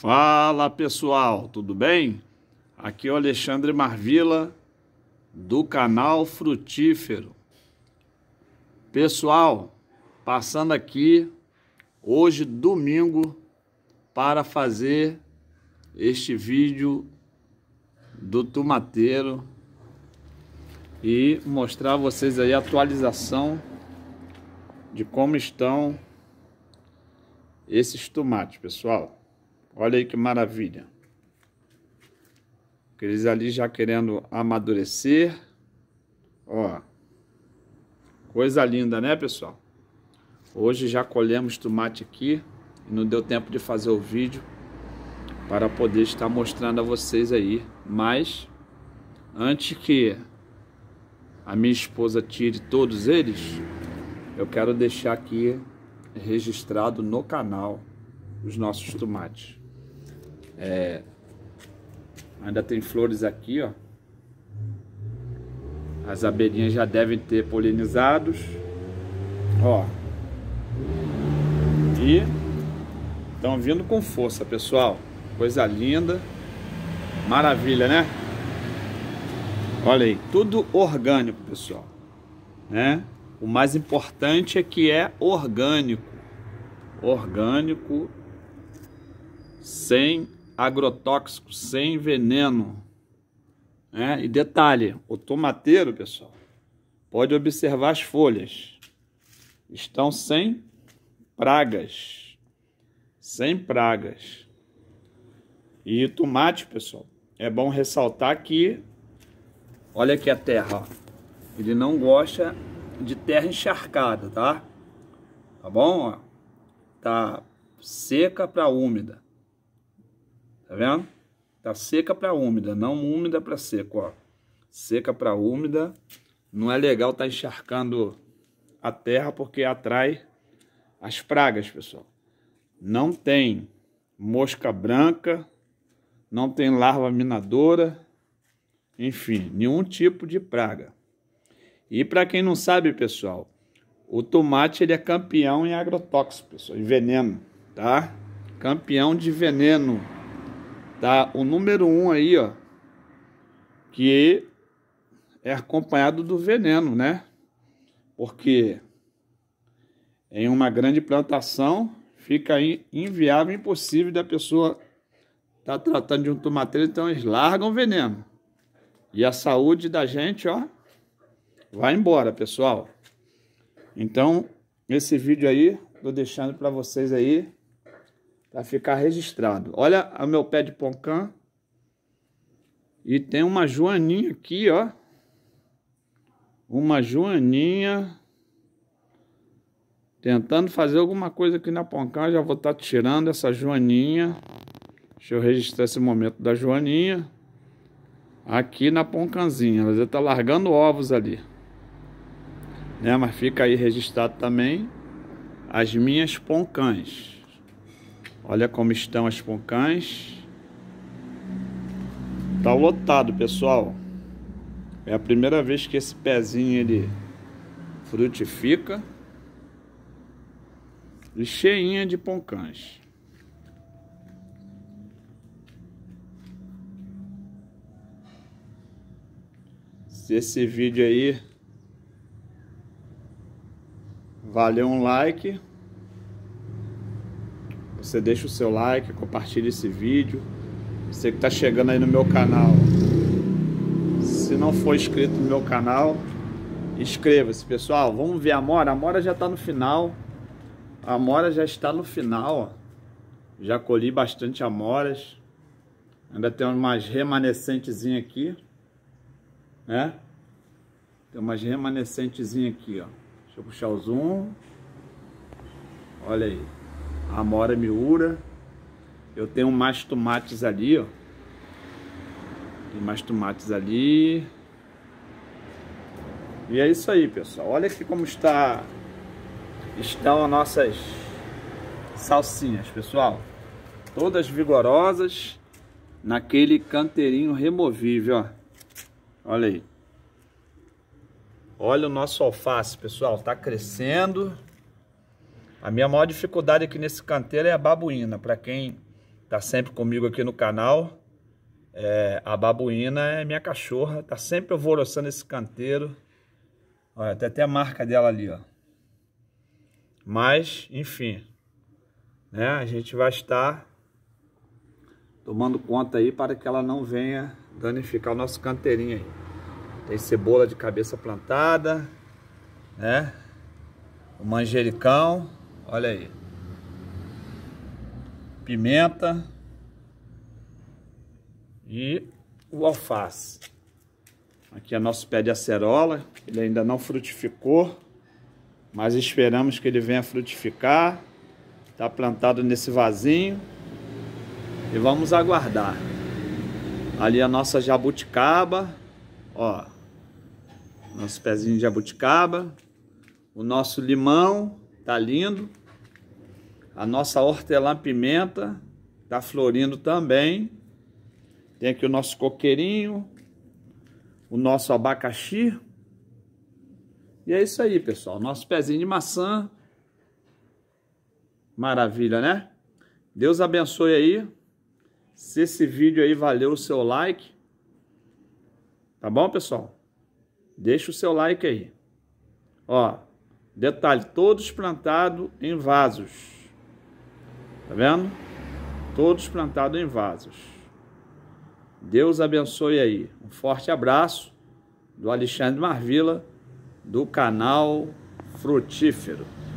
Fala pessoal, tudo bem? Aqui é o Alexandre Marvila do canal Frutífero. Pessoal, passando aqui hoje domingo para fazer este vídeo do tomateiro e mostrar a vocês aí a atualização de como estão esses tomates, pessoal. Olha aí que maravilha. Aqueles ali já querendo amadurecer. Ó. Coisa linda, né, pessoal? Hoje já colhemos tomate aqui. Não deu tempo de fazer o vídeo para poder estar mostrando a vocês aí. Mas antes que a minha esposa tire todos eles, eu quero deixar aqui registrado no canal os nossos tomates. É, ainda tem flores aqui, ó. As abelhinhas já devem ter polinizados. Ó. E estão vindo com força, pessoal. Coisa linda. Maravilha, né? Olha aí, tudo orgânico, pessoal. Né? O mais importante é que é orgânico. Orgânico sem agrotóxico sem veneno. Né? E detalhe, o tomateiro, pessoal, pode observar as folhas. Estão sem pragas. Sem pragas. E tomate, pessoal, é bom ressaltar que, olha aqui a terra, ó. ele não gosta de terra encharcada, tá? Tá bom? Ó. Tá seca para úmida. Tá vendo? Tá seca para úmida, não úmida para seco, ó. Seca para úmida. Não é legal tá encharcando a terra porque atrai as pragas, pessoal. Não tem mosca branca, não tem larva minadora, enfim, nenhum tipo de praga. E para quem não sabe, pessoal, o tomate ele é campeão em agrotóxico, pessoal, em veneno, tá? Campeão de veneno tá? O número um aí, ó, que é acompanhado do veneno, né? Porque em uma grande plantação fica inviável, impossível da pessoa tá tratando de um tomateiro, então eles largam o veneno. E a saúde da gente, ó, vai embora, pessoal. Então, esse vídeo aí, tô deixando para vocês aí para ficar registrado. Olha o meu pé de poncan. E tem uma joaninha aqui, ó. Uma joaninha tentando fazer alguma coisa aqui na poncan. Já vou estar tá tirando essa joaninha. Deixa eu registrar esse momento da joaninha. Aqui na poncanzinha. Ela já está largando ovos ali. Né? Mas fica aí registrado também as minhas poncãs. Olha como estão as puncãs. Tá lotado, pessoal. É a primeira vez que esse pezinho ele frutifica. E cheinha de poncãs. Se esse vídeo aí valeu um like, você deixa o seu like, compartilha esse vídeo. Você que está chegando aí no meu canal, se não for inscrito no meu canal, inscreva-se, pessoal. Vamos ver a mora. A mora já está no final. A mora já está no final. Ó. Já colhi bastante amoras. Ainda tem umas remanescentezinhas aqui. Né? Tem umas remanescentezinhas aqui, ó. Deixa eu puxar o zoom. Olha aí. Amora é miura. Eu tenho mais tomates ali, ó. Tem mais tomates ali. E é isso aí, pessoal. Olha aqui como está estão as nossas salsinhas, pessoal. Todas vigorosas naquele canteirinho removível, ó. Olha aí. Olha o nosso alface, pessoal. Tá crescendo. A minha maior dificuldade aqui nesse canteiro é a babuína. Para quem está sempre comigo aqui no canal, é, a babuína é minha cachorra, tá sempre alvoroçando esse canteiro. Olha, tem até a marca dela ali, ó. Mas, enfim, né? A gente vai estar tomando conta aí para que ela não venha danificar o nosso canteirinho aí. Tem cebola de cabeça plantada, né? O manjericão. Olha aí. Pimenta. E o alface. Aqui é nosso pé de acerola. Ele ainda não frutificou. Mas esperamos que ele venha frutificar. Está plantado nesse vasinho. E vamos aguardar. Ali a nossa jabuticaba. Ó. Nosso pezinho de jabuticaba. O nosso limão. Tá lindo. A nossa hortelã-pimenta está florindo também. Tem aqui o nosso coqueirinho, o nosso abacaxi. E é isso aí, pessoal. Nosso pezinho de maçã. Maravilha, né? Deus abençoe aí. Se esse vídeo aí valeu o seu like. Tá bom, pessoal? Deixa o seu like aí. Ó, detalhe, todos plantados em vasos. Tá vendo? Todos plantados em vasos. Deus abençoe aí. Um forte abraço do Alexandre Marvila, do canal Frutífero.